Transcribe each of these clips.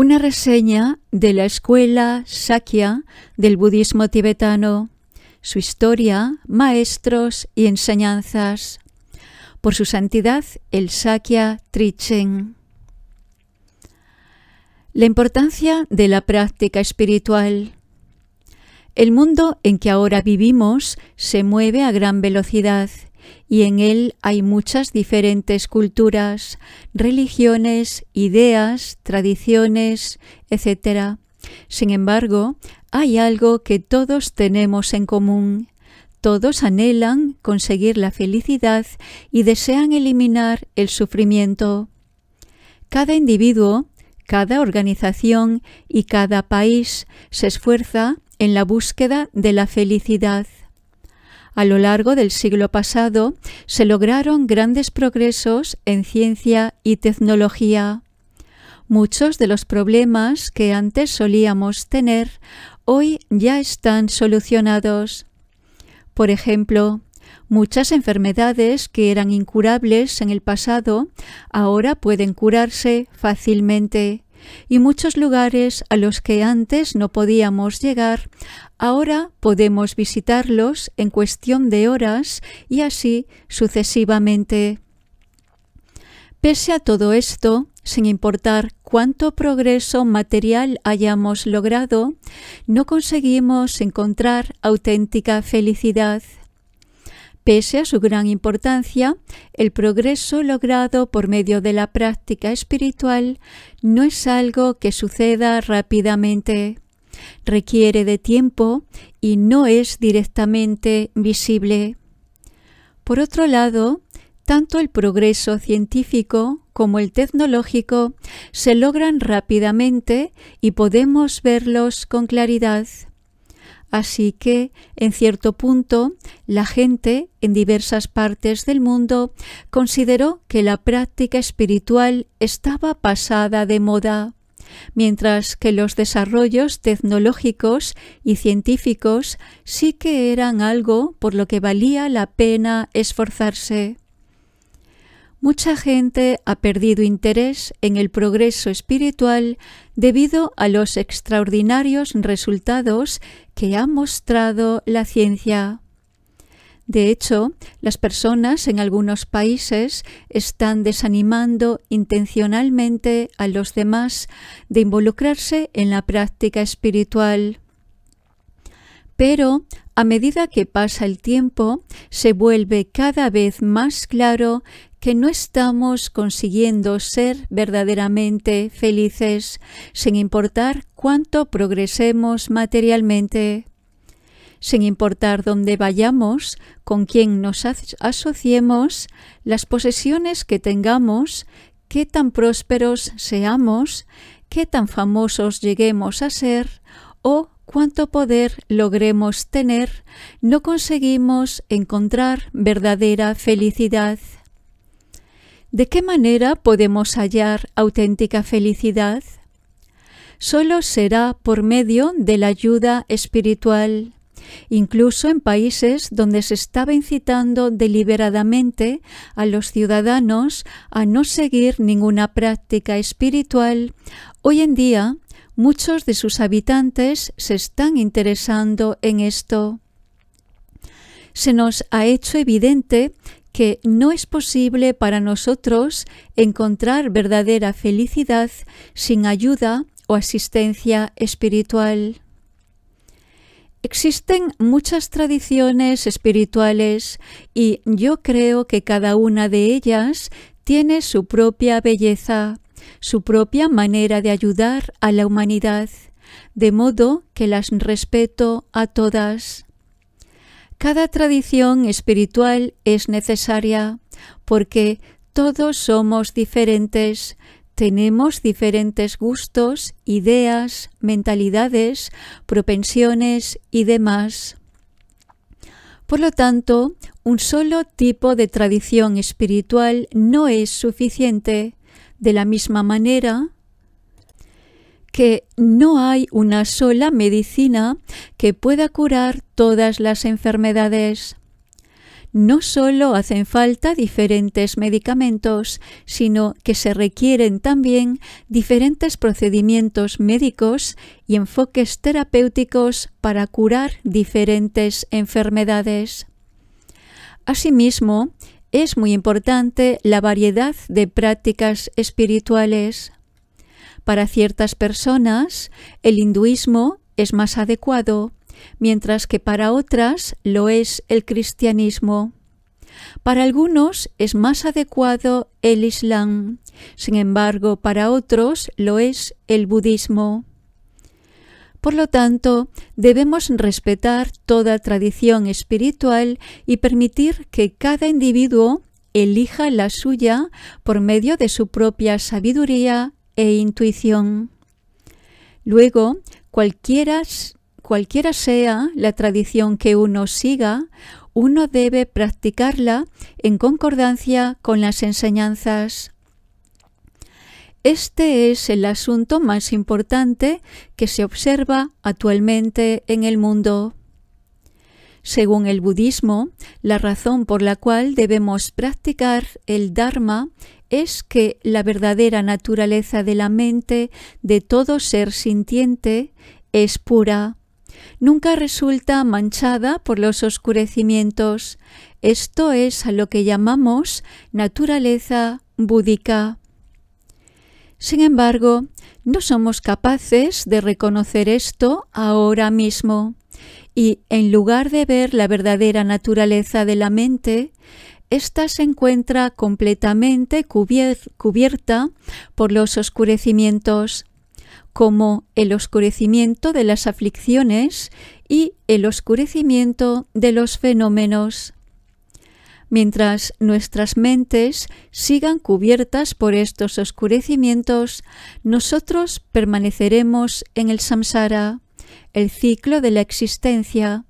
Una reseña de la escuela Sakya del budismo tibetano, su historia, maestros y enseñanzas. Por su santidad, el Sakya Trichen. La importancia de la práctica espiritual. El mundo en que ahora vivimos se mueve a gran velocidad y en él hay muchas diferentes culturas, religiones, ideas, tradiciones, etc. Sin embargo, hay algo que todos tenemos en común. Todos anhelan conseguir la felicidad y desean eliminar el sufrimiento. Cada individuo, cada organización y cada país se esfuerza en la búsqueda de la felicidad. A lo largo del siglo pasado se lograron grandes progresos en ciencia y tecnología. Muchos de los problemas que antes solíamos tener hoy ya están solucionados. Por ejemplo, muchas enfermedades que eran incurables en el pasado ahora pueden curarse fácilmente y muchos lugares a los que antes no podíamos llegar, ahora podemos visitarlos en cuestión de horas y así sucesivamente. Pese a todo esto, sin importar cuánto progreso material hayamos logrado, no conseguimos encontrar auténtica felicidad. Pese a su gran importancia, el progreso logrado por medio de la práctica espiritual no es algo que suceda rápidamente. Requiere de tiempo y no es directamente visible. Por otro lado, tanto el progreso científico como el tecnológico se logran rápidamente y podemos verlos con claridad. Así que, en cierto punto, la gente en diversas partes del mundo consideró que la práctica espiritual estaba pasada de moda, mientras que los desarrollos tecnológicos y científicos sí que eran algo por lo que valía la pena esforzarse. Mucha gente ha perdido interés en el progreso espiritual debido a los extraordinarios resultados que ha mostrado la ciencia. De hecho, las personas en algunos países están desanimando intencionalmente a los demás de involucrarse en la práctica espiritual pero a medida que pasa el tiempo se vuelve cada vez más claro que no estamos consiguiendo ser verdaderamente felices sin importar cuánto progresemos materialmente, sin importar dónde vayamos, con quién nos asociemos, las posesiones que tengamos, qué tan prósperos seamos, qué tan famosos lleguemos a ser o cuánto poder logremos tener, no conseguimos encontrar verdadera felicidad. ¿De qué manera podemos hallar auténtica felicidad? Solo será por medio de la ayuda espiritual, incluso en países donde se estaba incitando deliberadamente a los ciudadanos a no seguir ninguna práctica espiritual. Hoy en día Muchos de sus habitantes se están interesando en esto. Se nos ha hecho evidente que no es posible para nosotros encontrar verdadera felicidad sin ayuda o asistencia espiritual. Existen muchas tradiciones espirituales y yo creo que cada una de ellas tiene su propia belleza su propia manera de ayudar a la humanidad, de modo que las respeto a todas. Cada tradición espiritual es necesaria porque todos somos diferentes, tenemos diferentes gustos, ideas, mentalidades, propensiones y demás. Por lo tanto, un solo tipo de tradición espiritual no es suficiente de la misma manera que no hay una sola medicina que pueda curar todas las enfermedades. No solo hacen falta diferentes medicamentos, sino que se requieren también diferentes procedimientos médicos y enfoques terapéuticos para curar diferentes enfermedades. Asimismo, es muy importante la variedad de prácticas espirituales. Para ciertas personas, el hinduismo es más adecuado, mientras que para otras lo es el cristianismo. Para algunos es más adecuado el Islam, sin embargo para otros lo es el budismo. Por lo tanto, debemos respetar toda tradición espiritual y permitir que cada individuo elija la suya por medio de su propia sabiduría e intuición. Luego, cualquiera, cualquiera sea la tradición que uno siga, uno debe practicarla en concordancia con las enseñanzas este es el asunto más importante que se observa actualmente en el mundo. Según el budismo, la razón por la cual debemos practicar el Dharma es que la verdadera naturaleza de la mente de todo ser sintiente es pura. Nunca resulta manchada por los oscurecimientos. Esto es a lo que llamamos naturaleza búdica. Sin embargo, no somos capaces de reconocer esto ahora mismo y en lugar de ver la verdadera naturaleza de la mente, ésta se encuentra completamente cubierta por los oscurecimientos, como el oscurecimiento de las aflicciones y el oscurecimiento de los fenómenos. Mientras nuestras mentes sigan cubiertas por estos oscurecimientos, nosotros permaneceremos en el samsara, el ciclo de la existencia,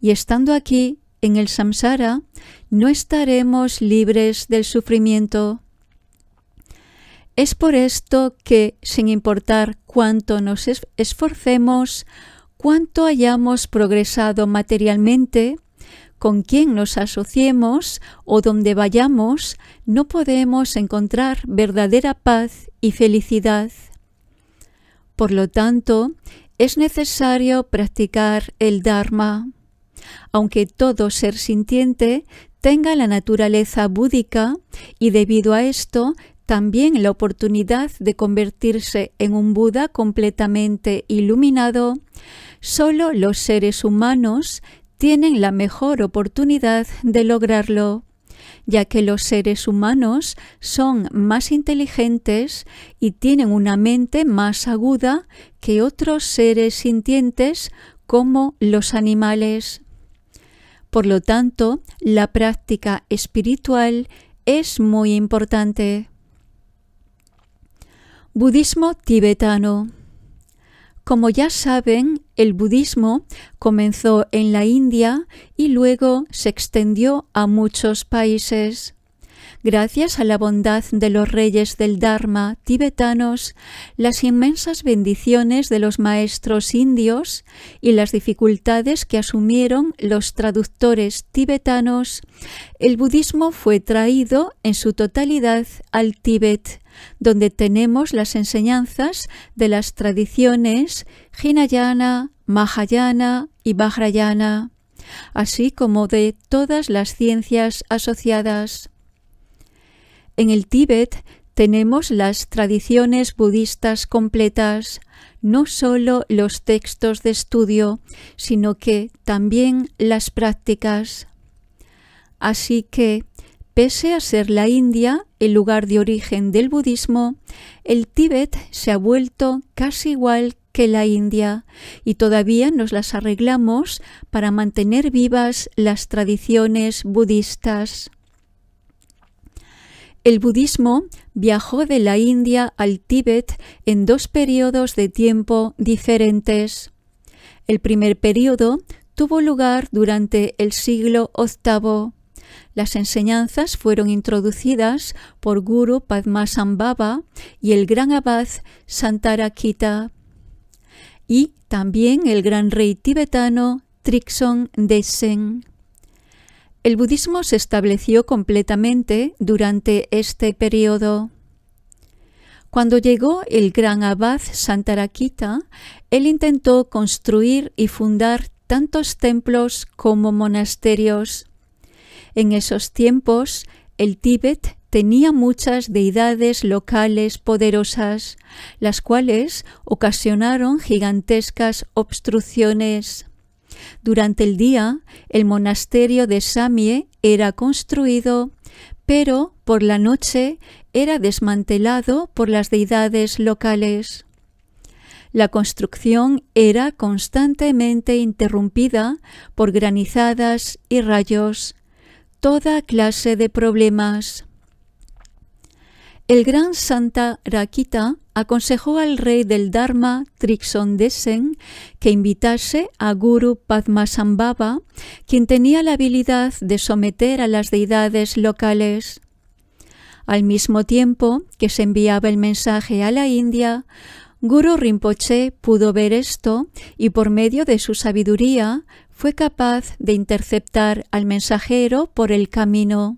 y estando aquí, en el samsara, no estaremos libres del sufrimiento. Es por esto que, sin importar cuánto nos esforcemos, cuánto hayamos progresado materialmente, con quien nos asociemos o donde vayamos, no podemos encontrar verdadera paz y felicidad. Por lo tanto, es necesario practicar el Dharma. Aunque todo ser sintiente tenga la naturaleza búdica y debido a esto también la oportunidad de convertirse en un Buda completamente iluminado, solo los seres humanos tienen la mejor oportunidad de lograrlo, ya que los seres humanos son más inteligentes y tienen una mente más aguda que otros seres sintientes como los animales. Por lo tanto, la práctica espiritual es muy importante. Budismo tibetano como ya saben, el budismo comenzó en la India y luego se extendió a muchos países. Gracias a la bondad de los reyes del Dharma tibetanos, las inmensas bendiciones de los maestros indios y las dificultades que asumieron los traductores tibetanos, el budismo fue traído en su totalidad al Tíbet donde tenemos las enseñanzas de las tradiciones Hinayana, Mahayana y Vajrayana, así como de todas las ciencias asociadas. En el Tíbet tenemos las tradiciones budistas completas, no solo los textos de estudio, sino que también las prácticas. Así que Pese a ser la India el lugar de origen del budismo, el Tíbet se ha vuelto casi igual que la India y todavía nos las arreglamos para mantener vivas las tradiciones budistas. El budismo viajó de la India al Tíbet en dos periodos de tiempo diferentes. El primer periodo tuvo lugar durante el siglo VIII las enseñanzas fueron introducidas por Guru Padmasambhava y el gran abad Santarakita y también el gran rey tibetano Trikson Desen. El budismo se estableció completamente durante este periodo. Cuando llegó el gran abad Santarakita, él intentó construir y fundar tantos templos como monasterios. En esos tiempos, el Tíbet tenía muchas deidades locales poderosas, las cuales ocasionaron gigantescas obstrucciones. Durante el día, el monasterio de Samie era construido, pero por la noche era desmantelado por las deidades locales. La construcción era constantemente interrumpida por granizadas y rayos, toda clase de problemas. El gran Santa Rakita aconsejó al rey del Dharma desen que invitase a Guru Padmasambhava, quien tenía la habilidad de someter a las deidades locales. Al mismo tiempo que se enviaba el mensaje a la India, Guru Rinpoche pudo ver esto y por medio de su sabiduría fue capaz de interceptar al mensajero por el camino.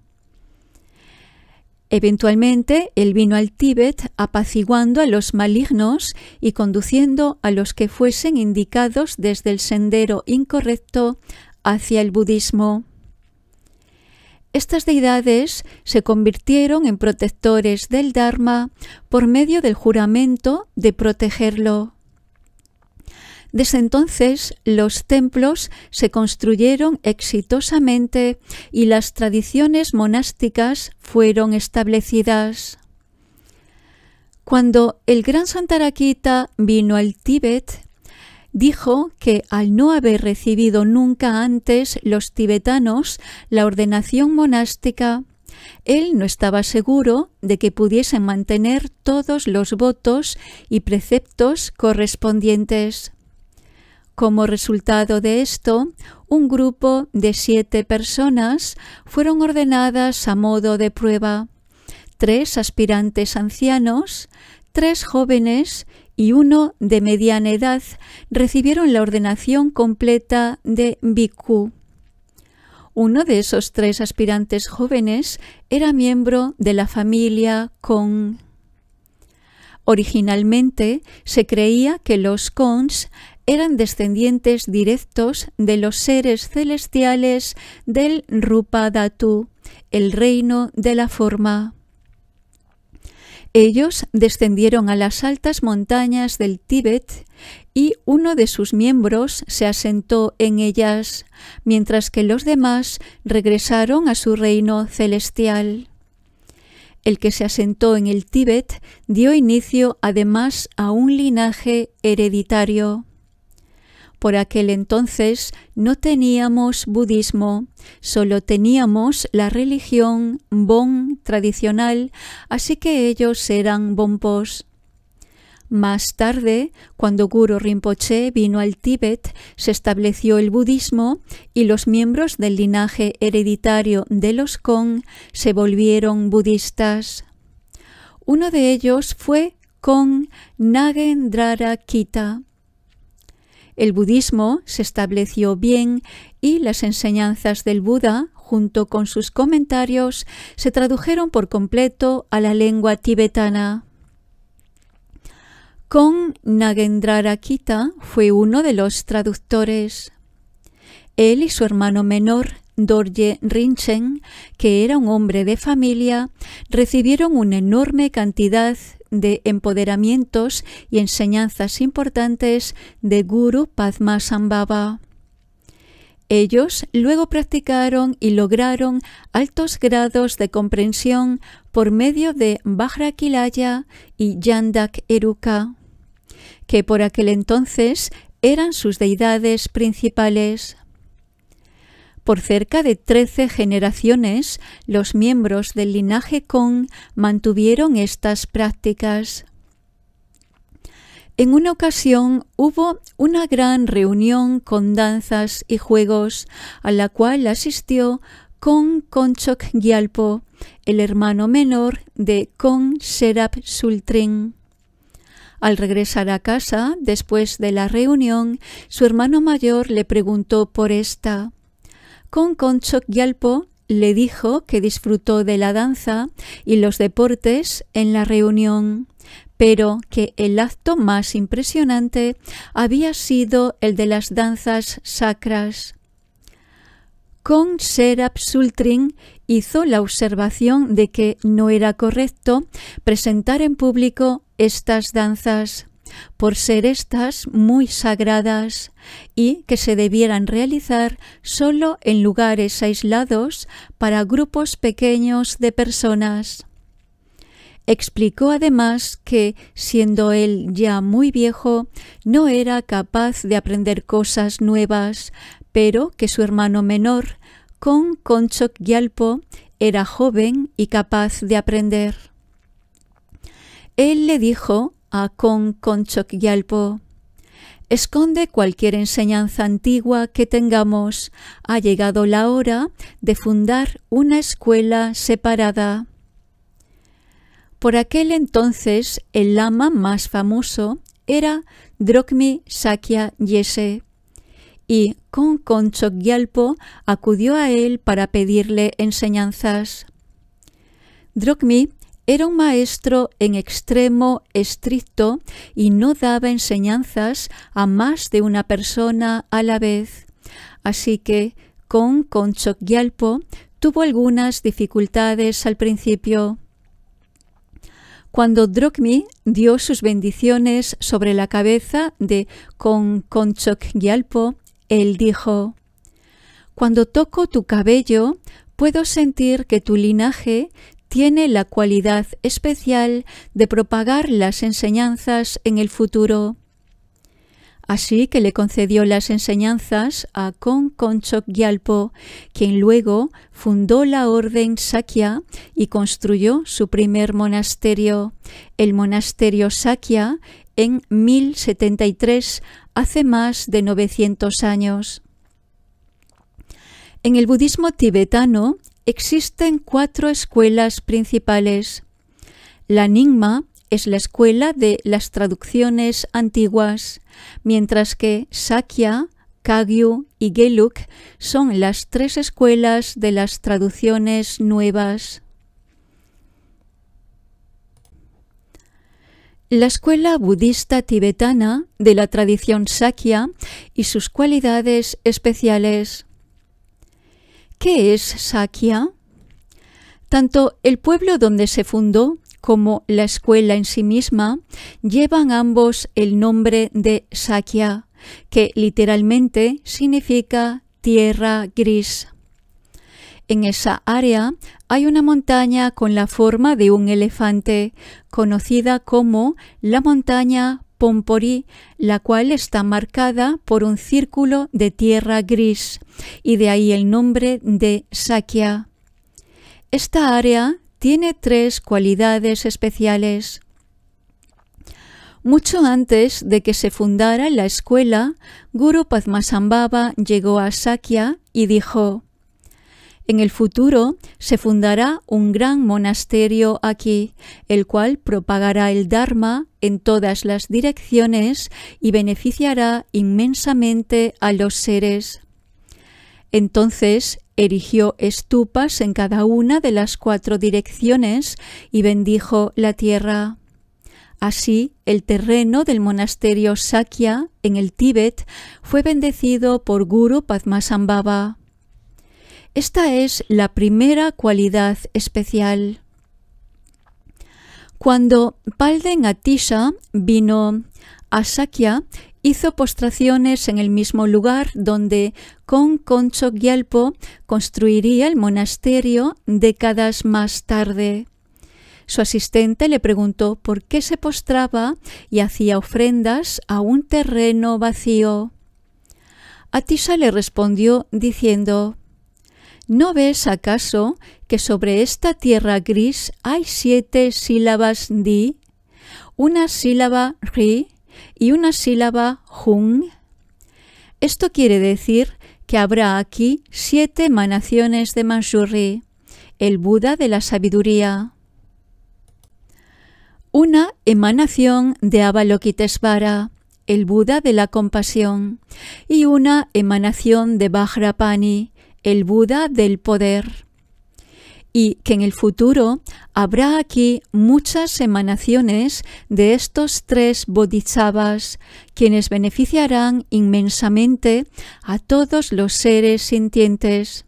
Eventualmente él vino al Tíbet apaciguando a los malignos y conduciendo a los que fuesen indicados desde el sendero incorrecto hacia el budismo. Estas deidades se convirtieron en protectores del Dharma por medio del juramento de protegerlo. Desde entonces los templos se construyeron exitosamente y las tradiciones monásticas fueron establecidas. Cuando el gran Santarakita vino al Tíbet, dijo que al no haber recibido nunca antes los tibetanos la ordenación monástica, él no estaba seguro de que pudiesen mantener todos los votos y preceptos correspondientes. Como resultado de esto, un grupo de siete personas fueron ordenadas a modo de prueba, tres aspirantes ancianos, tres jóvenes y uno de mediana edad recibieron la ordenación completa de biku Uno de esos tres aspirantes jóvenes era miembro de la familia Kong. Originalmente se creía que los Kongs eran descendientes directos de los seres celestiales del Rupa el reino de la forma. Ellos descendieron a las altas montañas del Tíbet y uno de sus miembros se asentó en ellas, mientras que los demás regresaron a su reino celestial. El que se asentó en el Tíbet dio inicio además a un linaje hereditario. Por aquel entonces no teníamos budismo, solo teníamos la religión bon tradicional, así que ellos eran Bonpos. Más tarde, cuando Guru Rinpoche vino al Tíbet, se estableció el budismo y los miembros del linaje hereditario de los Kong se volvieron budistas. Uno de ellos fue Kong Nagendrara Kita. El budismo se estableció bien y las enseñanzas del Buda, junto con sus comentarios, se tradujeron por completo a la lengua tibetana. Con Nagendrarakita fue uno de los traductores. Él y su hermano menor, Dorje Rinchen, que era un hombre de familia, recibieron una enorme cantidad de empoderamientos y enseñanzas importantes de Guru Padmasambhava. Ellos luego practicaron y lograron altos grados de comprensión por medio de Kilaya y Yandak Eruka, que por aquel entonces eran sus deidades principales. Por cerca de 13 generaciones, los miembros del linaje Kong mantuvieron estas prácticas. En una ocasión hubo una gran reunión con danzas y juegos, a la cual asistió Kong Konchok Gyalpo, el hermano menor de Kong Serap Sultrin. Al regresar a casa, después de la reunión, su hermano mayor le preguntó por esta con Conchoc Yalpo le dijo que disfrutó de la danza y los deportes en la reunión, pero que el acto más impresionante había sido el de las danzas sacras. Con Serap Sultrin hizo la observación de que no era correcto presentar en público estas danzas por ser estas muy sagradas y que se debieran realizar solo en lugares aislados para grupos pequeños de personas. Explicó además que, siendo él ya muy viejo, no era capaz de aprender cosas nuevas, pero que su hermano menor, Con Conchok Gyalpo, era joven y capaz de aprender. Él le dijo con yalpo Esconde cualquier enseñanza antigua que tengamos. Ha llegado la hora de fundar una escuela separada. Por aquel entonces, el lama más famoso era Drokmi Sakya Yese, y Conconchogyalpo acudió a él para pedirle enseñanzas. Drokmi era un maestro en extremo estricto y no daba enseñanzas a más de una persona a la vez. Así que con yalpo tuvo algunas dificultades al principio. Cuando Drokmi dio sus bendiciones sobre la cabeza de Con yalpo él dijo: Cuando toco tu cabello, puedo sentir que tu linaje tiene la cualidad especial de propagar las enseñanzas en el futuro. Así que le concedió las enseñanzas a Gyalpo, quien luego fundó la orden Sakya y construyó su primer monasterio, el monasterio Sakya, en 1073, hace más de 900 años. En el budismo tibetano, existen cuatro escuelas principales. La Nigma es la escuela de las traducciones antiguas, mientras que Sakya, Kagyu y Geluk son las tres escuelas de las traducciones nuevas. La escuela budista tibetana de la tradición Sakya y sus cualidades especiales. ¿Qué es Sakia? Tanto el pueblo donde se fundó como la escuela en sí misma llevan ambos el nombre de Sakia, que literalmente significa tierra gris. En esa área hay una montaña con la forma de un elefante, conocida como la montaña Pomporí, la cual está marcada por un círculo de tierra gris, y de ahí el nombre de Sakya. Esta área tiene tres cualidades especiales. Mucho antes de que se fundara la escuela, Guru Padmasambhava llegó a Sakya y dijo, en el futuro se fundará un gran monasterio aquí, el cual propagará el Dharma en todas las direcciones y beneficiará inmensamente a los seres. Entonces erigió estupas en cada una de las cuatro direcciones y bendijo la tierra. Así, el terreno del monasterio Sakya en el Tíbet fue bendecido por Guru Padmasambhava. Esta es la primera cualidad especial. Cuando Palden Atisha vino a Sakia, hizo postraciones en el mismo lugar donde con Concho Gyalpo construiría el monasterio décadas más tarde. Su asistente le preguntó por qué se postraba y hacía ofrendas a un terreno vacío. Atisa le respondió diciendo ¿No ves acaso que sobre esta tierra gris hay siete sílabas di, una sílaba ri y una sílaba jung? Esto quiere decir que habrá aquí siete emanaciones de Manjuri, el Buda de la sabiduría. Una emanación de Avalokitesvara, el Buda de la compasión, y una emanación de Vajrapani, el Buda del poder. Y que en el futuro habrá aquí muchas emanaciones de estos tres bodhisattvas, quienes beneficiarán inmensamente a todos los seres sintientes.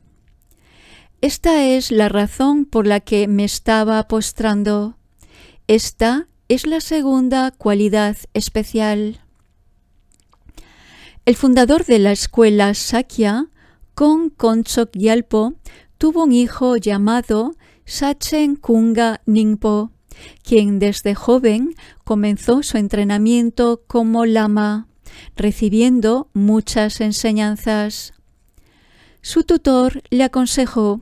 Esta es la razón por la que me estaba postrando. Esta es la segunda cualidad especial. El fundador de la escuela Sakya con Konchok Yalpo tuvo un hijo llamado Sachen Kunga Ningpo, quien desde joven comenzó su entrenamiento como lama, recibiendo muchas enseñanzas. Su tutor le aconsejó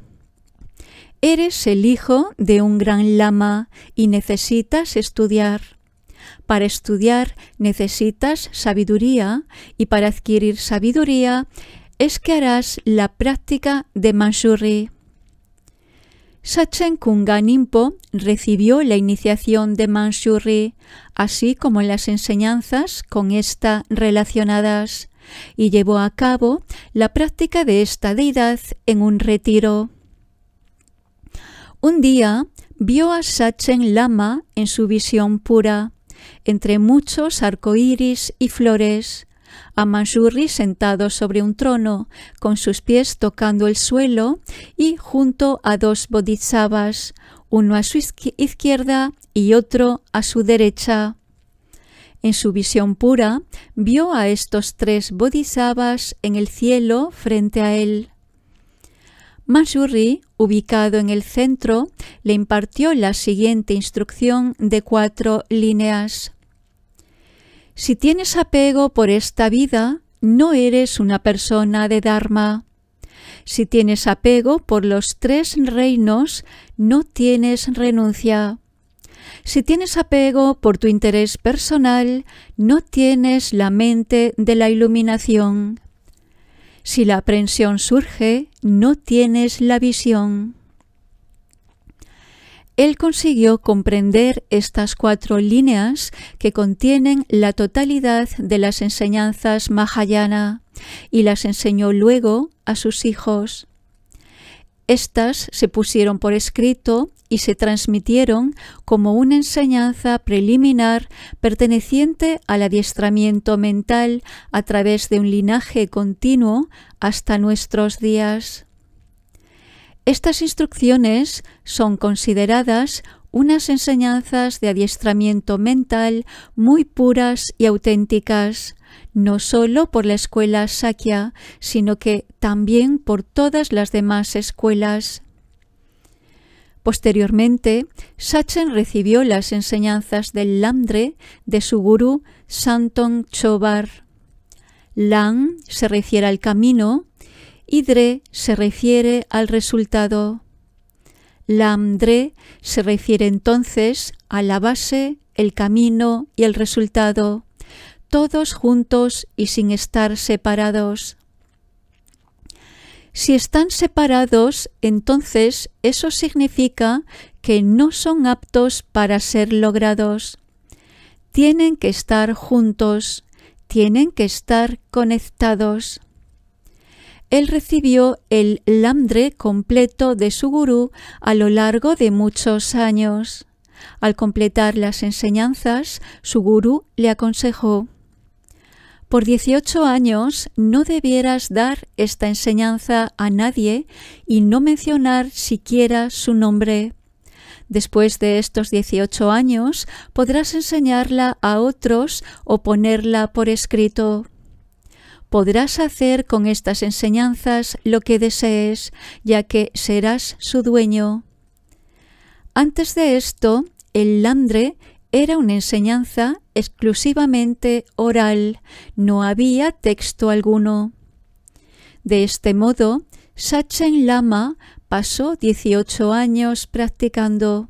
Eres el hijo de un gran lama y necesitas estudiar. Para estudiar necesitas sabiduría y para adquirir sabiduría es que harás la práctica de Manchurri. Sachen Kunga Nimpo recibió la iniciación de Manchurri, así como las enseñanzas con esta relacionadas, y llevó a cabo la práctica de esta deidad en un retiro. Un día vio a Sachen Lama en su visión pura, entre muchos arcoíris y flores, a Manjurri sentado sobre un trono, con sus pies tocando el suelo y junto a dos bodhisattvas, uno a su izquierda y otro a su derecha. En su visión pura, vio a estos tres bodhisattvas en el cielo frente a él. Manjurri, ubicado en el centro, le impartió la siguiente instrucción de cuatro líneas. Si tienes apego por esta vida, no eres una persona de Dharma. Si tienes apego por los tres reinos, no tienes renuncia. Si tienes apego por tu interés personal, no tienes la mente de la iluminación. Si la aprensión surge, no tienes la visión él consiguió comprender estas cuatro líneas que contienen la totalidad de las enseñanzas Mahayana y las enseñó luego a sus hijos. Estas se pusieron por escrito y se transmitieron como una enseñanza preliminar perteneciente al adiestramiento mental a través de un linaje continuo hasta nuestros días. Estas instrucciones son consideradas unas enseñanzas de adiestramiento mental muy puras y auténticas, no solo por la escuela Sakya, sino que también por todas las demás escuelas. Posteriormente, Sachen recibió las enseñanzas del Lamdre de su gurú Santong Chobar. Lang se refiere al camino Idre se refiere al resultado. Lamdre se refiere entonces a la base, el camino y el resultado, todos juntos y sin estar separados. Si están separados, entonces eso significa que no son aptos para ser logrados. Tienen que estar juntos, tienen que estar conectados él recibió el Lamdre completo de su gurú a lo largo de muchos años. Al completar las enseñanzas, su gurú le aconsejó por 18 años no debieras dar esta enseñanza a nadie y no mencionar siquiera su nombre. Después de estos 18 años podrás enseñarla a otros o ponerla por escrito. Podrás hacer con estas enseñanzas lo que desees, ya que serás su dueño. Antes de esto, el landre era una enseñanza exclusivamente oral, no había texto alguno. De este modo, Sachen Lama pasó 18 años practicando.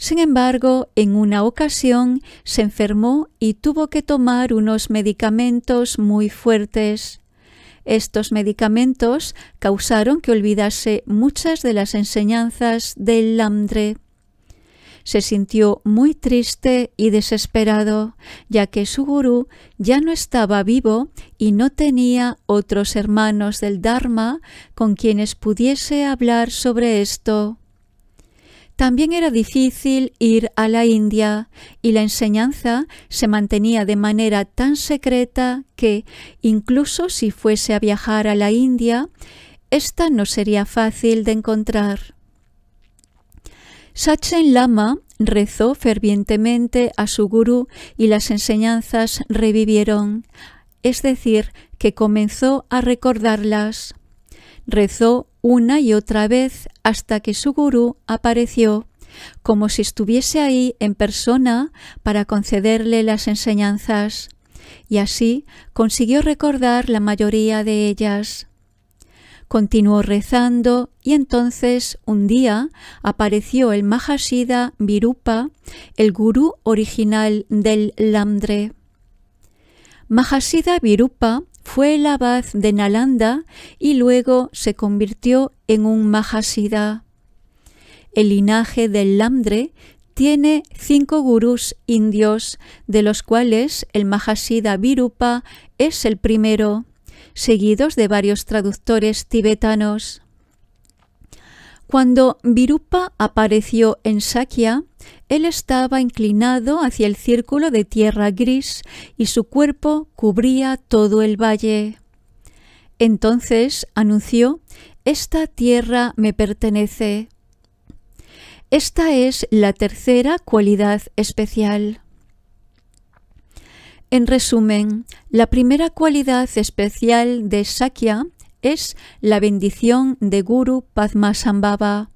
Sin embargo, en una ocasión se enfermó y tuvo que tomar unos medicamentos muy fuertes. Estos medicamentos causaron que olvidase muchas de las enseñanzas del Lamdre. Se sintió muy triste y desesperado, ya que su gurú ya no estaba vivo y no tenía otros hermanos del Dharma con quienes pudiese hablar sobre esto. También era difícil ir a la India y la enseñanza se mantenía de manera tan secreta que, incluso si fuese a viajar a la India, esta no sería fácil de encontrar. Sachen Lama rezó fervientemente a su gurú y las enseñanzas revivieron, es decir, que comenzó a recordarlas. Rezó una y otra vez hasta que su gurú apareció, como si estuviese ahí en persona para concederle las enseñanzas, y así consiguió recordar la mayoría de ellas. Continuó rezando y entonces un día apareció el Mahashida Virupa, el gurú original del Lamdre. Mahasida Virupa fue el abad de Nalanda y luego se convirtió en un Mahasiddha. El linaje del Lamdre tiene cinco gurús indios, de los cuales el Mahasiddha Virupa es el primero, seguidos de varios traductores tibetanos. Cuando Virupa apareció en Sakya, él estaba inclinado hacia el círculo de tierra gris y su cuerpo cubría todo el valle. Entonces anunció, Esta tierra me pertenece. Esta es la tercera cualidad especial. En resumen, la primera cualidad especial de Sakya es la bendición de Guru Padmasambhava.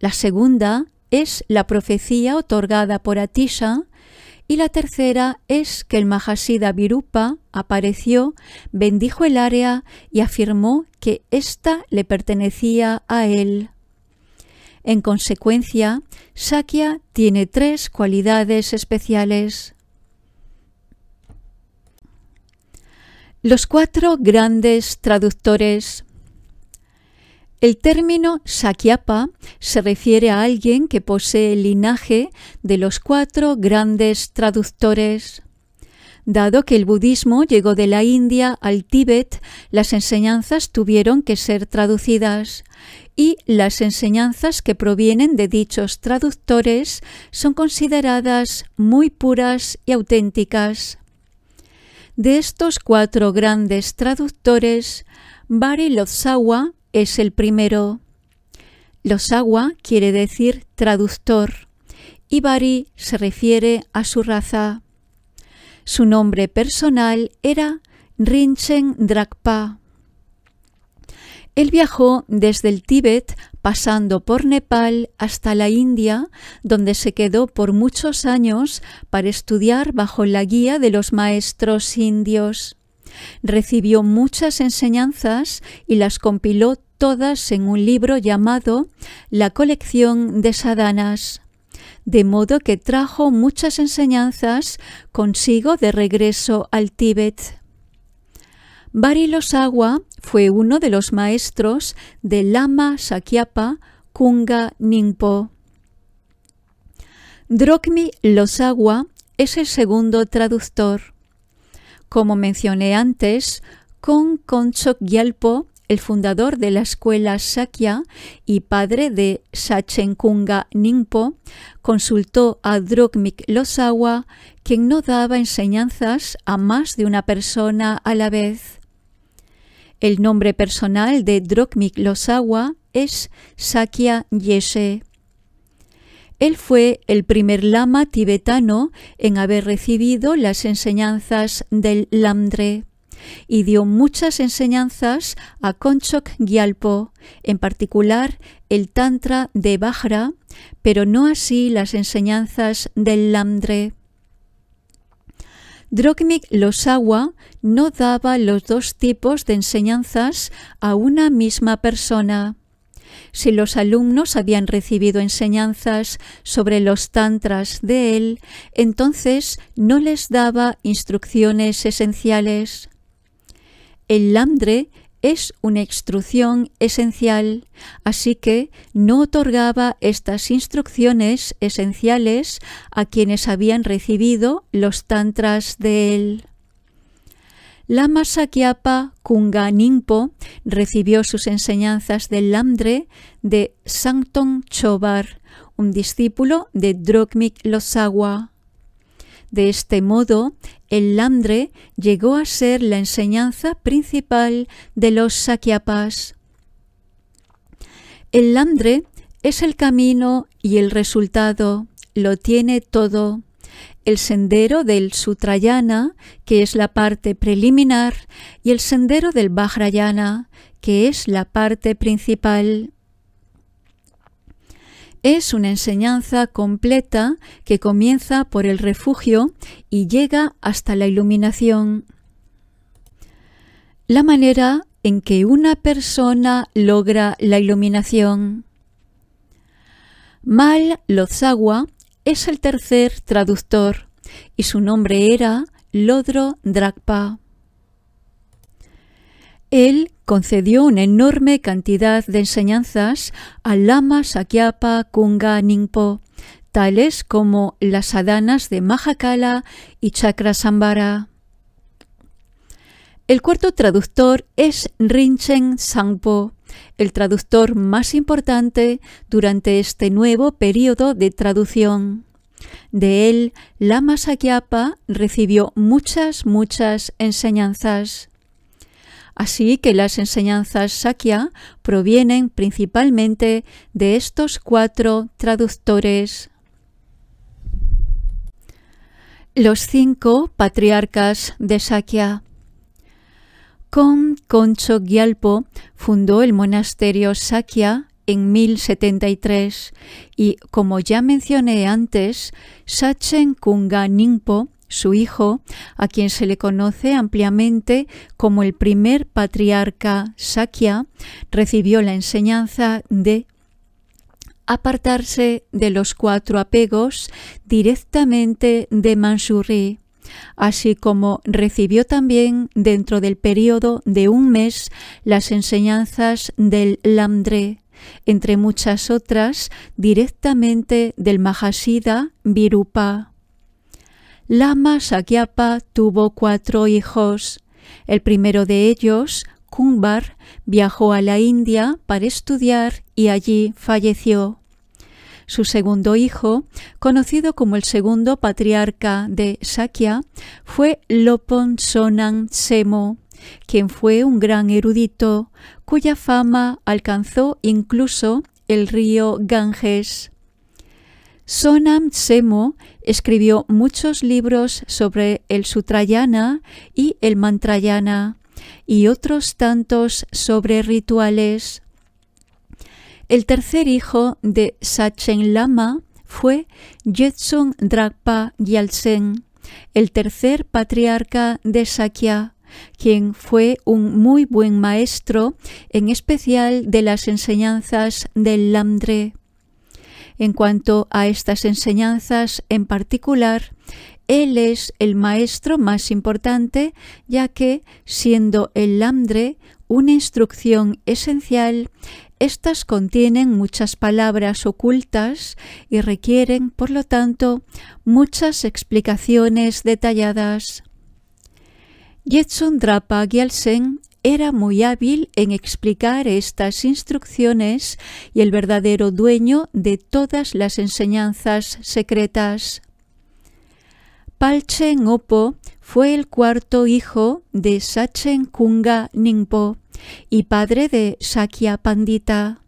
La segunda es la profecía otorgada por Atisha y la tercera es que el Mahasida Virupa apareció, bendijo el área y afirmó que ésta le pertenecía a él. En consecuencia, Sakya tiene tres cualidades especiales. Los cuatro grandes traductores el término Sakyapa se refiere a alguien que posee el linaje de los cuatro grandes traductores. Dado que el budismo llegó de la India al Tíbet, las enseñanzas tuvieron que ser traducidas y las enseñanzas que provienen de dichos traductores son consideradas muy puras y auténticas. De estos cuatro grandes traductores, Bari Lotsawa es el primero. Los agua quiere decir traductor y Bari se refiere a su raza. Su nombre personal era Rinchen Drakpa. Él viajó desde el Tíbet pasando por Nepal hasta la India, donde se quedó por muchos años para estudiar bajo la guía de los maestros indios. Recibió muchas enseñanzas y las compiló todas en un libro llamado La colección de Sadanas, de modo que trajo muchas enseñanzas consigo de regreso al Tíbet. Losagua fue uno de los maestros de Lama Sakyapa Kunga Ningpo. Drokmi Losagua es el segundo traductor como mencioné antes, con Konchok Gyalpo, el fundador de la escuela Sakya y padre de Sachenkunga Ningpo, consultó a Drogmik Losawa, quien no daba enseñanzas a más de una persona a la vez. El nombre personal de Drogmik Losawa es Sakya Yeshe. Él fue el primer lama tibetano en haber recibido las enseñanzas del Lamdre y dio muchas enseñanzas a Konchok Gyalpo, en particular el Tantra de Bajra, pero no así las enseñanzas del Lamdre. Drogmik Losawa no daba los dos tipos de enseñanzas a una misma persona. Si los alumnos habían recibido enseñanzas sobre los tantras de él, entonces no les daba instrucciones esenciales. El lambre es una instrucción esencial, así que no otorgaba estas instrucciones esenciales a quienes habían recibido los tantras de él. Lama Sakyapa Kunga recibió sus enseñanzas del Lambre de Sancton Chobar, un discípulo de Drogmik Losawa. De este modo, el Lambre llegó a ser la enseñanza principal de los Sakyapas. El Lambre es el camino y el resultado, lo tiene todo el sendero del Sutrayana, que es la parte preliminar, y el sendero del Vajrayana, que es la parte principal. Es una enseñanza completa que comienza por el refugio y llega hasta la iluminación. La manera en que una persona logra la iluminación. Mal Lozawa es el tercer traductor y su nombre era Lodro Dragpa. Él concedió una enorme cantidad de enseñanzas al Lama Sakyapa Kunga Ningpo, tales como las Adanas de Mahakala y Chakra Sambara. El cuarto traductor es Rinchen Sangpo el traductor más importante durante este nuevo periodo de traducción. De él, Lama Sakyapa recibió muchas, muchas enseñanzas. Así que las enseñanzas Sakya provienen principalmente de estos cuatro traductores. Los cinco patriarcas de Sakya. Con Concho Gyalpo fundó el monasterio Sakya en 1073 y, como ya mencioné antes, Sachen Kunga Ningpo, su hijo, a quien se le conoce ampliamente como el primer patriarca Sakya, recibió la enseñanza de apartarse de los cuatro apegos directamente de Mansurri así como recibió también dentro del periodo de un mes las enseñanzas del Lamdre, entre muchas otras directamente del Mahasida Virupa. Lama Sakyapa tuvo cuatro hijos. El primero de ellos, Kumbar, viajó a la India para estudiar y allí falleció. Su segundo hijo, conocido como el segundo patriarca de Sakya, fue Lopon Sonam Semo, quien fue un gran erudito cuya fama alcanzó incluso el río Ganges. Sonam Semo escribió muchos libros sobre el Sutrayana y el Mantrayana y otros tantos sobre rituales. El tercer hijo de Sachen Lama fue Jetsun Dragpa Gyaltsen, el tercer patriarca de Sakya, quien fue un muy buen maestro, en especial de las enseñanzas del Lamdre. En cuanto a estas enseñanzas en particular, él es el maestro más importante, ya que, siendo el Lamdre una instrucción esencial, estas contienen muchas palabras ocultas y requieren, por lo tanto, muchas explicaciones detalladas. Jetsun Drapa era muy hábil en explicar estas instrucciones y el verdadero dueño de todas las enseñanzas secretas. Palchen Opo fue el cuarto hijo de Sachen Kunga Ningpo y padre de Sakya Pandita,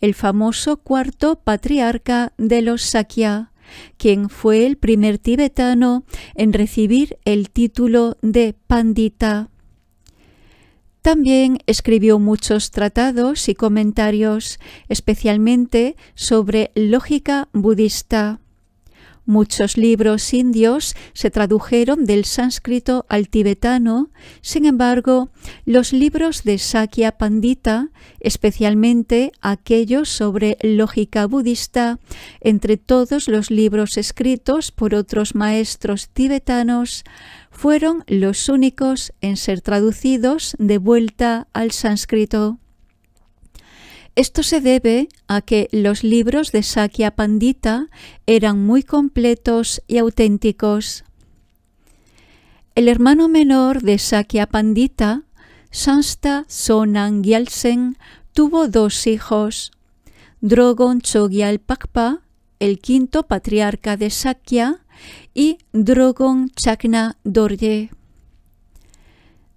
el famoso cuarto patriarca de los Sakya, quien fue el primer tibetano en recibir el título de Pandita. También escribió muchos tratados y comentarios, especialmente sobre lógica budista. Muchos libros indios se tradujeron del sánscrito al tibetano, sin embargo, los libros de Sakya Pandita, especialmente aquellos sobre lógica budista, entre todos los libros escritos por otros maestros tibetanos, fueron los únicos en ser traducidos de vuelta al sánscrito. Esto se debe a que los libros de Sakya Pandita eran muy completos y auténticos. El hermano menor de Sakya Pandita, Sansta Sonangyalsen, tuvo dos hijos. Drogon Chogyal Pakpa, el quinto patriarca de Sakya, y Drogon Chakna Dorje.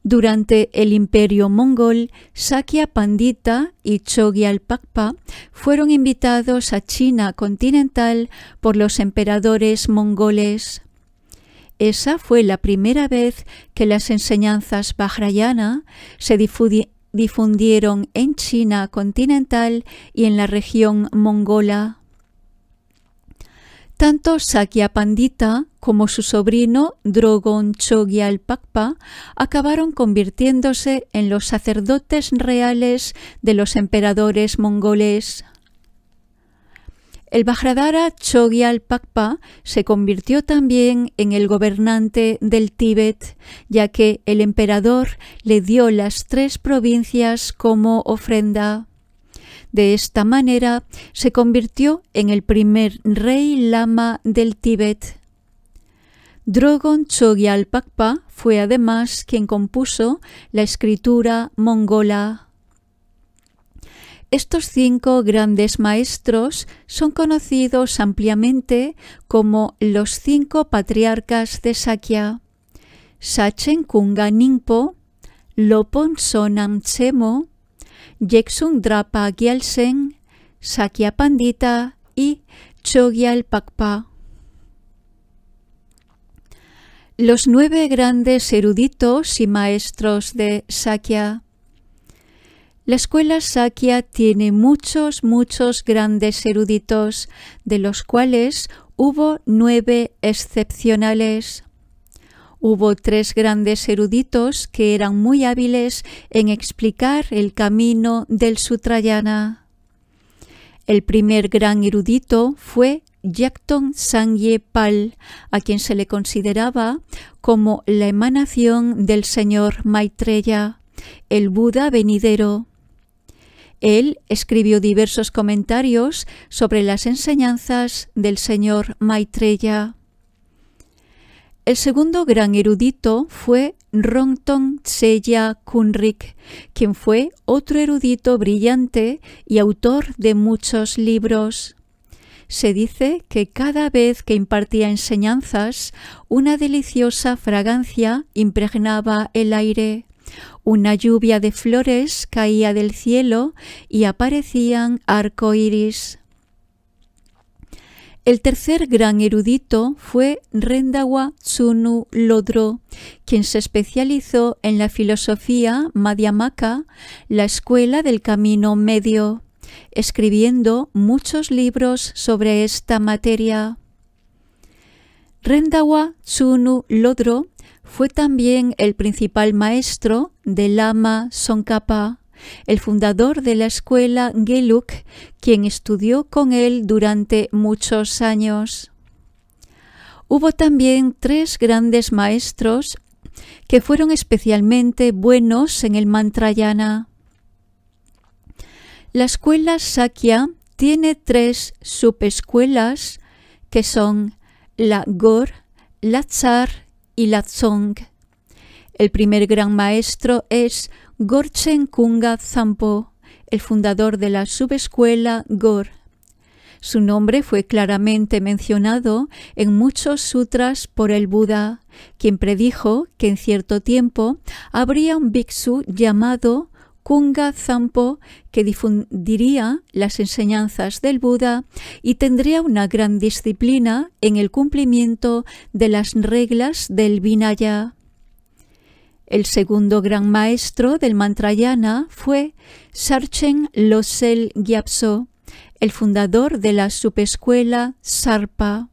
Durante el imperio mongol, Sakya Pandita y Chogyalpakpa fueron invitados a China continental por los emperadores mongoles. Esa fue la primera vez que las enseñanzas Vajrayana se difundieron en China continental y en la región mongola. Tanto Pandita como su sobrino Drogon Chogyalpakpa acabaron convirtiéndose en los sacerdotes reales de los emperadores mongoles. El Bajradara Chogyalpakpa se convirtió también en el gobernante del Tíbet, ya que el emperador le dio las tres provincias como ofrenda. De esta manera se convirtió en el primer rey lama del Tíbet. Drogon Chogyalpakpa fue además quien compuso la escritura mongola. Estos cinco grandes maestros son conocidos ampliamente como los cinco patriarcas de Sakya. Sachen Kunga Ningpo, Lopon Sonam Chemo, Drapa Gyalsen, Sakya Pandita y Chogyal Pakpa. Los nueve grandes eruditos y maestros de Sakya. La escuela Sakya tiene muchos, muchos grandes eruditos, de los cuales hubo nueve excepcionales. Hubo tres grandes eruditos que eran muy hábiles en explicar el camino del Sutrayana. El primer gran erudito fue Yakton Sangye Pal, a quien se le consideraba como la emanación del señor Maitreya, el Buda venidero. Él escribió diversos comentarios sobre las enseñanzas del señor Maitreya. El segundo gran erudito fue Rongtong Tseya Kunrik, quien fue otro erudito brillante y autor de muchos libros. Se dice que cada vez que impartía enseñanzas, una deliciosa fragancia impregnaba el aire. Una lluvia de flores caía del cielo y aparecían arcoíris. El tercer gran erudito fue Rendawa Tsunu Lodro, quien se especializó en la filosofía madhyamaka, la escuela del camino medio, escribiendo muchos libros sobre esta materia. Rendawa Tsunu Lodro fue también el principal maestro de Lama Sonkapa el fundador de la escuela Geluk, quien estudió con él durante muchos años. Hubo también tres grandes maestros que fueron especialmente buenos en el Mantrayana. La escuela Sakya tiene tres subescuelas que son la Gor, la Tsar y la Tsong. El primer gran maestro es Gorchen Kunga Zampo, el fundador de la subescuela Gor. Su nombre fue claramente mencionado en muchos sutras por el Buda, quien predijo que en cierto tiempo habría un biksu llamado Kunga Zampo que difundiría las enseñanzas del Buda y tendría una gran disciplina en el cumplimiento de las reglas del Vinaya. El segundo gran maestro del Mantrayana fue Sarchen Losel Gyapso, el fundador de la subescuela Sarpa.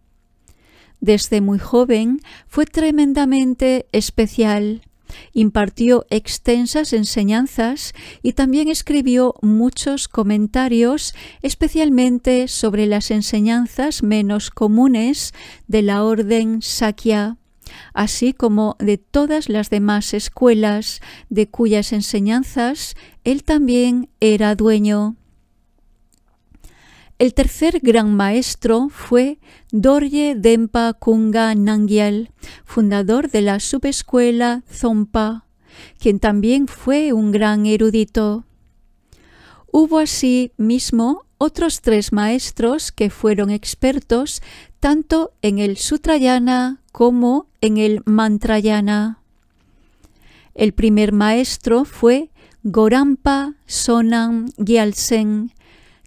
Desde muy joven fue tremendamente especial. Impartió extensas enseñanzas y también escribió muchos comentarios, especialmente sobre las enseñanzas menos comunes de la orden Sakya así como de todas las demás escuelas de cuyas enseñanzas él también era dueño. El tercer gran maestro fue Dorje Dempa Kunga Nangyal, fundador de la subescuela Zompa, quien también fue un gran erudito. Hubo así mismo otros tres maestros que fueron expertos tanto en el Sutrayana como en el Mantrayana. El primer maestro fue Gorampa Sonam Gyalsen,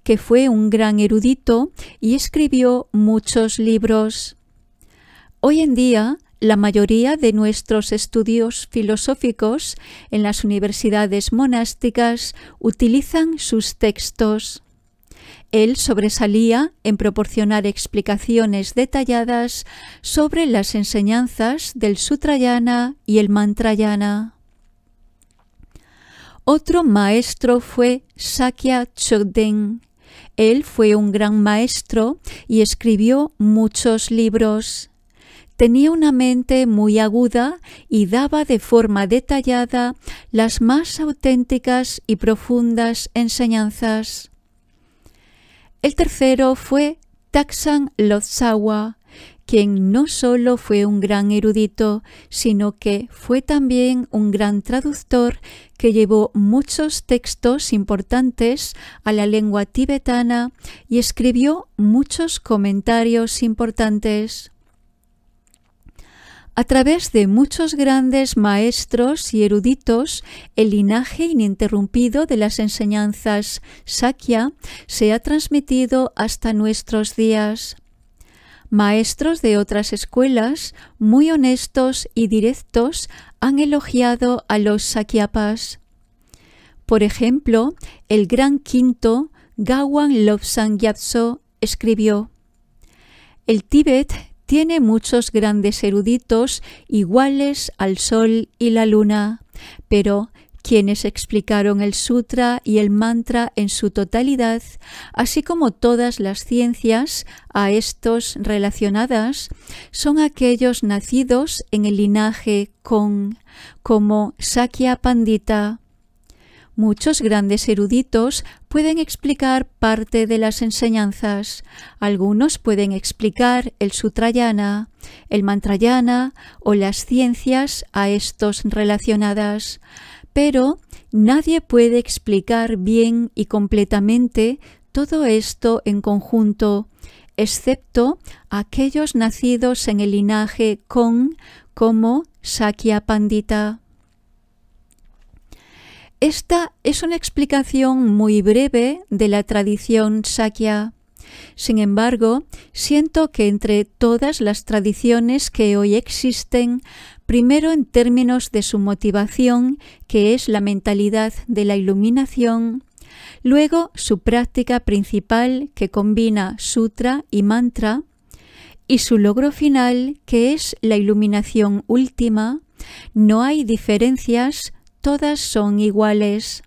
que fue un gran erudito y escribió muchos libros. Hoy en día, la mayoría de nuestros estudios filosóficos en las universidades monásticas utilizan sus textos. Él sobresalía en proporcionar explicaciones detalladas sobre las enseñanzas del Sutrayana y el Mantrayana. Otro maestro fue Sakya Chogden. Él fue un gran maestro y escribió muchos libros. Tenía una mente muy aguda y daba de forma detallada las más auténticas y profundas enseñanzas. El tercero fue Taksan Lotsawa, quien no solo fue un gran erudito, sino que fue también un gran traductor que llevó muchos textos importantes a la lengua tibetana y escribió muchos comentarios importantes. A través de muchos grandes maestros y eruditos, el linaje ininterrumpido de las enseñanzas Sakya se ha transmitido hasta nuestros días. Maestros de otras escuelas, muy honestos y directos, han elogiado a los Sakyapas. Por ejemplo, el gran quinto Gawan Lobsang Gyatso escribió: El Tíbet tiene muchos grandes eruditos iguales al sol y la luna, pero quienes explicaron el sutra y el mantra en su totalidad, así como todas las ciencias a estos relacionadas, son aquellos nacidos en el linaje con, como Sakya Pandita. Muchos grandes eruditos pueden explicar parte de las enseñanzas. Algunos pueden explicar el Sutrayana, el Mantrayana o las ciencias a estos relacionadas, pero nadie puede explicar bien y completamente todo esto en conjunto, excepto aquellos nacidos en el linaje con como Sakya Pandita. Esta es una explicación muy breve de la tradición Sakya. Sin embargo, siento que entre todas las tradiciones que hoy existen, primero en términos de su motivación, que es la mentalidad de la iluminación, luego su práctica principal, que combina sutra y mantra, y su logro final, que es la iluminación última, no hay diferencias todas son iguales.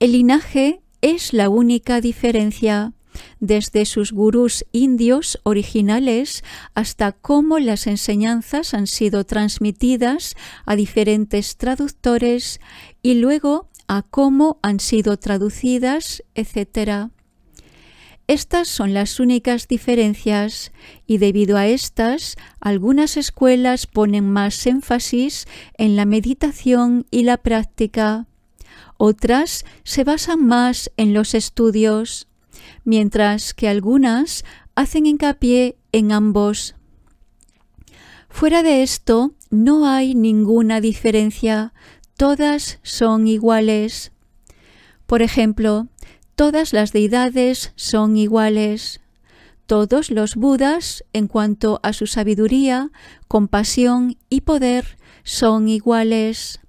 El linaje es la única diferencia, desde sus gurús indios originales hasta cómo las enseñanzas han sido transmitidas a diferentes traductores y luego a cómo han sido traducidas, etc. Estas son las únicas diferencias y debido a estas algunas escuelas ponen más énfasis en la meditación y la práctica. Otras se basan más en los estudios, mientras que algunas hacen hincapié en ambos. Fuera de esto, no hay ninguna diferencia, todas son iguales. Por ejemplo, Todas las deidades son iguales. Todos los Budas, en cuanto a su sabiduría, compasión y poder, son iguales.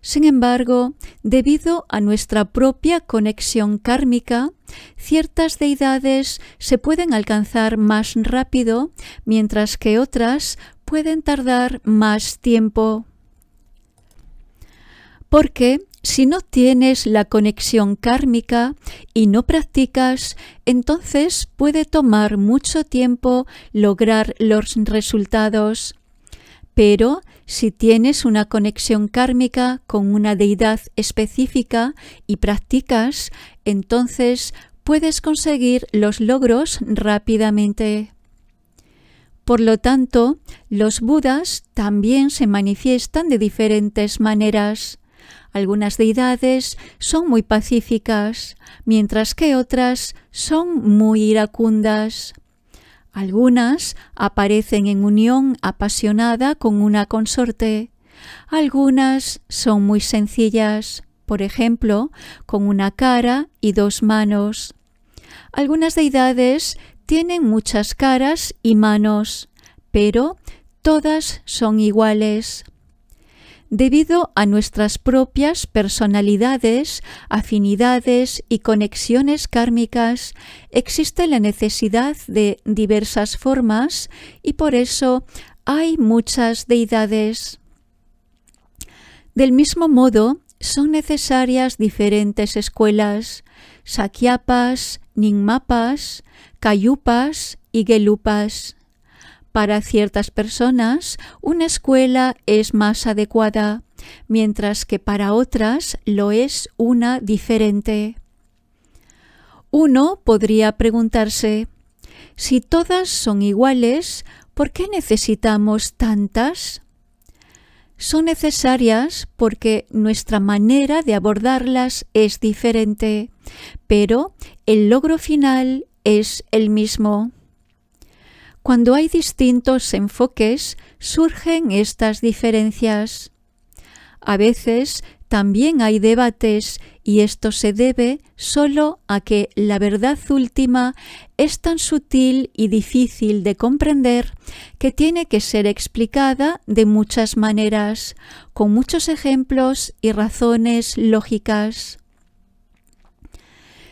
Sin embargo, debido a nuestra propia conexión kármica, ciertas deidades se pueden alcanzar más rápido, mientras que otras pueden tardar más tiempo. ¿Por qué? Si no tienes la conexión kármica y no practicas, entonces puede tomar mucho tiempo lograr los resultados. Pero si tienes una conexión kármica con una deidad específica y practicas, entonces puedes conseguir los logros rápidamente. Por lo tanto, los Budas también se manifiestan de diferentes maneras. Algunas deidades son muy pacíficas, mientras que otras son muy iracundas. Algunas aparecen en unión apasionada con una consorte. Algunas son muy sencillas, por ejemplo, con una cara y dos manos. Algunas deidades tienen muchas caras y manos, pero todas son iguales debido a nuestras propias personalidades, afinidades y conexiones kármicas, existe la necesidad de diversas formas y por eso hay muchas deidades. Del mismo modo, son necesarias diferentes escuelas, saquiapas, ningmapas, cayupas y gelupas. Para ciertas personas, una escuela es más adecuada, mientras que para otras lo es una diferente. Uno podría preguntarse, si todas son iguales, ¿por qué necesitamos tantas? Son necesarias porque nuestra manera de abordarlas es diferente, pero el logro final es el mismo. Cuando hay distintos enfoques, surgen estas diferencias. A veces también hay debates y esto se debe solo a que la verdad última es tan sutil y difícil de comprender que tiene que ser explicada de muchas maneras, con muchos ejemplos y razones lógicas.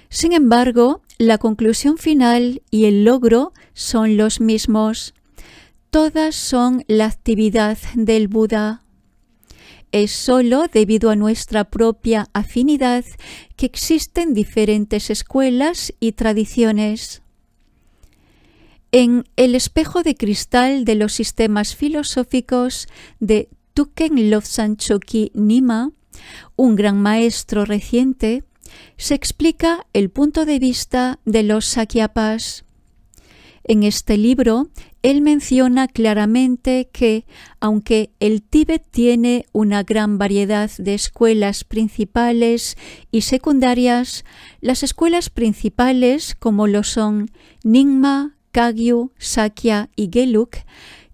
Sin embargo, la conclusión final y el logro son los mismos. Todas son la actividad del Buda. Es sólo debido a nuestra propia afinidad que existen diferentes escuelas y tradiciones. En El espejo de cristal de los sistemas filosóficos de Tuken Choki Nima, un gran maestro reciente, se explica el punto de vista de los Sakyapas. En este libro, él menciona claramente que, aunque el Tíbet tiene una gran variedad de escuelas principales y secundarias, las escuelas principales, como lo son Nyingma, Kagyu, Sakya y Geluk,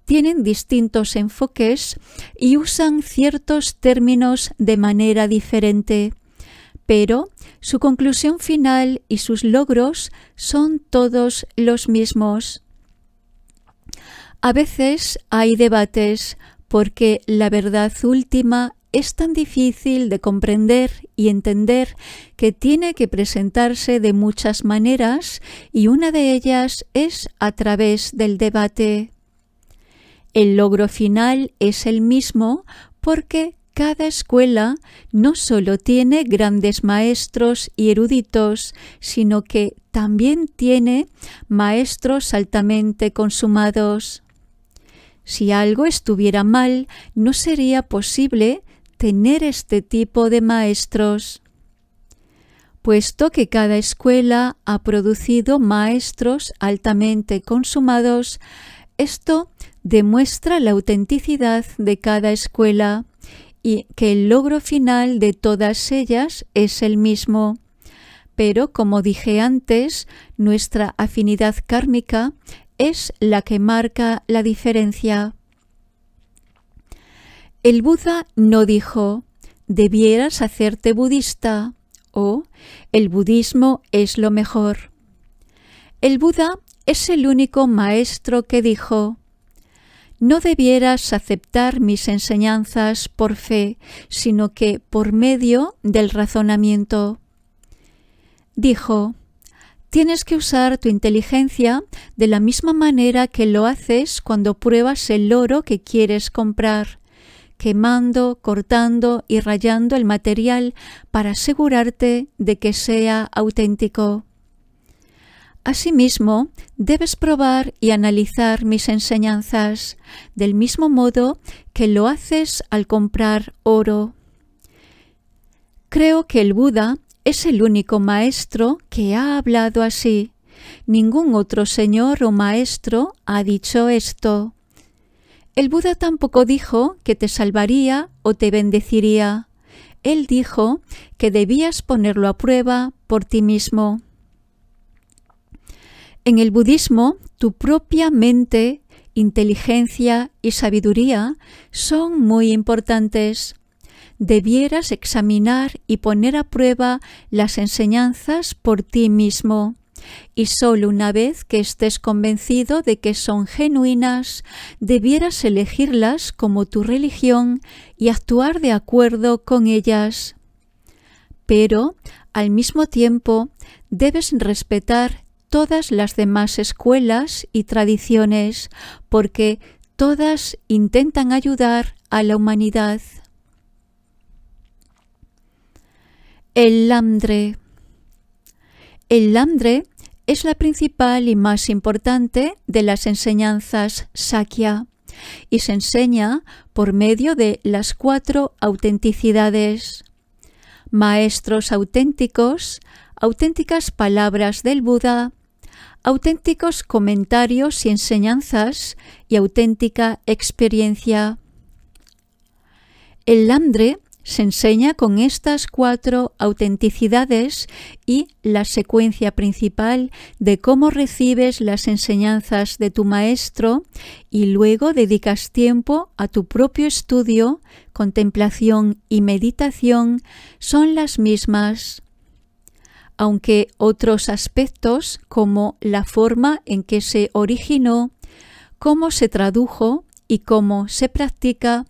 tienen distintos enfoques y usan ciertos términos de manera diferente pero su conclusión final y sus logros son todos los mismos. A veces hay debates porque la verdad última es tan difícil de comprender y entender que tiene que presentarse de muchas maneras y una de ellas es a través del debate. El logro final es el mismo porque cada escuela no solo tiene grandes maestros y eruditos, sino que también tiene maestros altamente consumados. Si algo estuviera mal, no sería posible tener este tipo de maestros. Puesto que cada escuela ha producido maestros altamente consumados, esto demuestra la autenticidad de cada escuela que el logro final de todas ellas es el mismo. Pero, como dije antes, nuestra afinidad kármica es la que marca la diferencia. El Buda no dijo, debieras hacerte budista o el budismo es lo mejor. El Buda es el único maestro que dijo, no debieras aceptar mis enseñanzas por fe, sino que por medio del razonamiento. Dijo, Tienes que usar tu inteligencia de la misma manera que lo haces cuando pruebas el oro que quieres comprar, quemando, cortando y rayando el material para asegurarte de que sea auténtico. Asimismo, debes probar y analizar mis enseñanzas del mismo modo que lo haces al comprar oro. Creo que el Buda es el único maestro que ha hablado así. Ningún otro señor o maestro ha dicho esto. El Buda tampoco dijo que te salvaría o te bendeciría. Él dijo que debías ponerlo a prueba por ti mismo. En el budismo, tu propia mente, inteligencia y sabiduría son muy importantes. Debieras examinar y poner a prueba las enseñanzas por ti mismo y solo una vez que estés convencido de que son genuinas, debieras elegirlas como tu religión y actuar de acuerdo con ellas. Pero, al mismo tiempo, debes respetar todas las demás escuelas y tradiciones porque todas intentan ayudar a la humanidad. El Lamdre. El Landre es la principal y más importante de las enseñanzas Sakya y se enseña por medio de las cuatro autenticidades. Maestros auténticos, auténticas palabras del Buda auténticos comentarios y enseñanzas y auténtica experiencia. El Landre se enseña con estas cuatro autenticidades y la secuencia principal de cómo recibes las enseñanzas de tu maestro y luego dedicas tiempo a tu propio estudio, contemplación y meditación son las mismas aunque otros aspectos como la forma en que se originó, cómo se tradujo y cómo se practica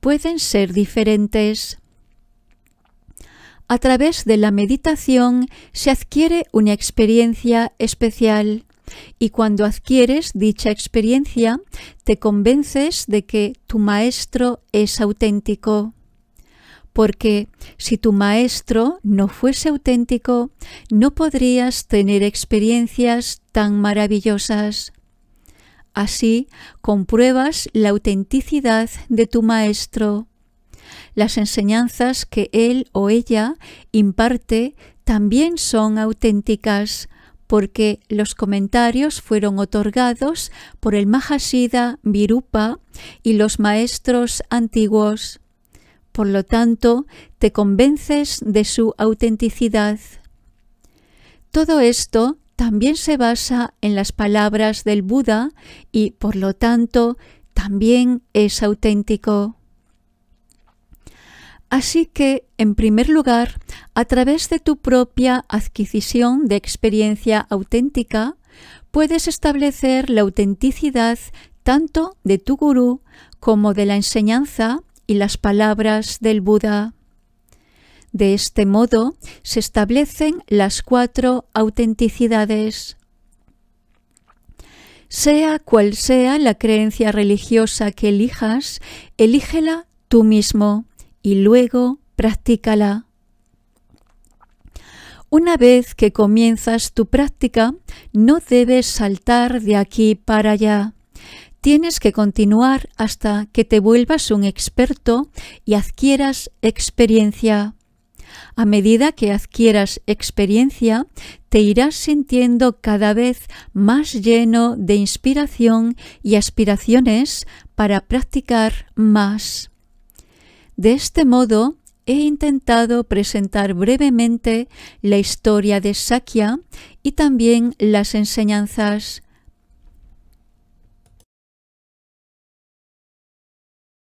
pueden ser diferentes. A través de la meditación se adquiere una experiencia especial y cuando adquieres dicha experiencia te convences de que tu maestro es auténtico porque si tu maestro no fuese auténtico, no podrías tener experiencias tan maravillosas. Así compruebas la autenticidad de tu maestro. Las enseñanzas que él o ella imparte también son auténticas, porque los comentarios fueron otorgados por el Mahasida Virupa y los maestros antiguos. Por lo tanto, te convences de su autenticidad. Todo esto también se basa en las palabras del Buda y, por lo tanto, también es auténtico. Así que, en primer lugar, a través de tu propia adquisición de experiencia auténtica, puedes establecer la autenticidad tanto de tu gurú como de la enseñanza y las palabras del Buda. De este modo se establecen las cuatro autenticidades. Sea cual sea la creencia religiosa que elijas, elígela tú mismo y luego practícala. Una vez que comienzas tu práctica, no debes saltar de aquí para allá. Tienes que continuar hasta que te vuelvas un experto y adquieras experiencia. A medida que adquieras experiencia, te irás sintiendo cada vez más lleno de inspiración y aspiraciones para practicar más. De este modo, he intentado presentar brevemente la historia de Sakya y también las enseñanzas.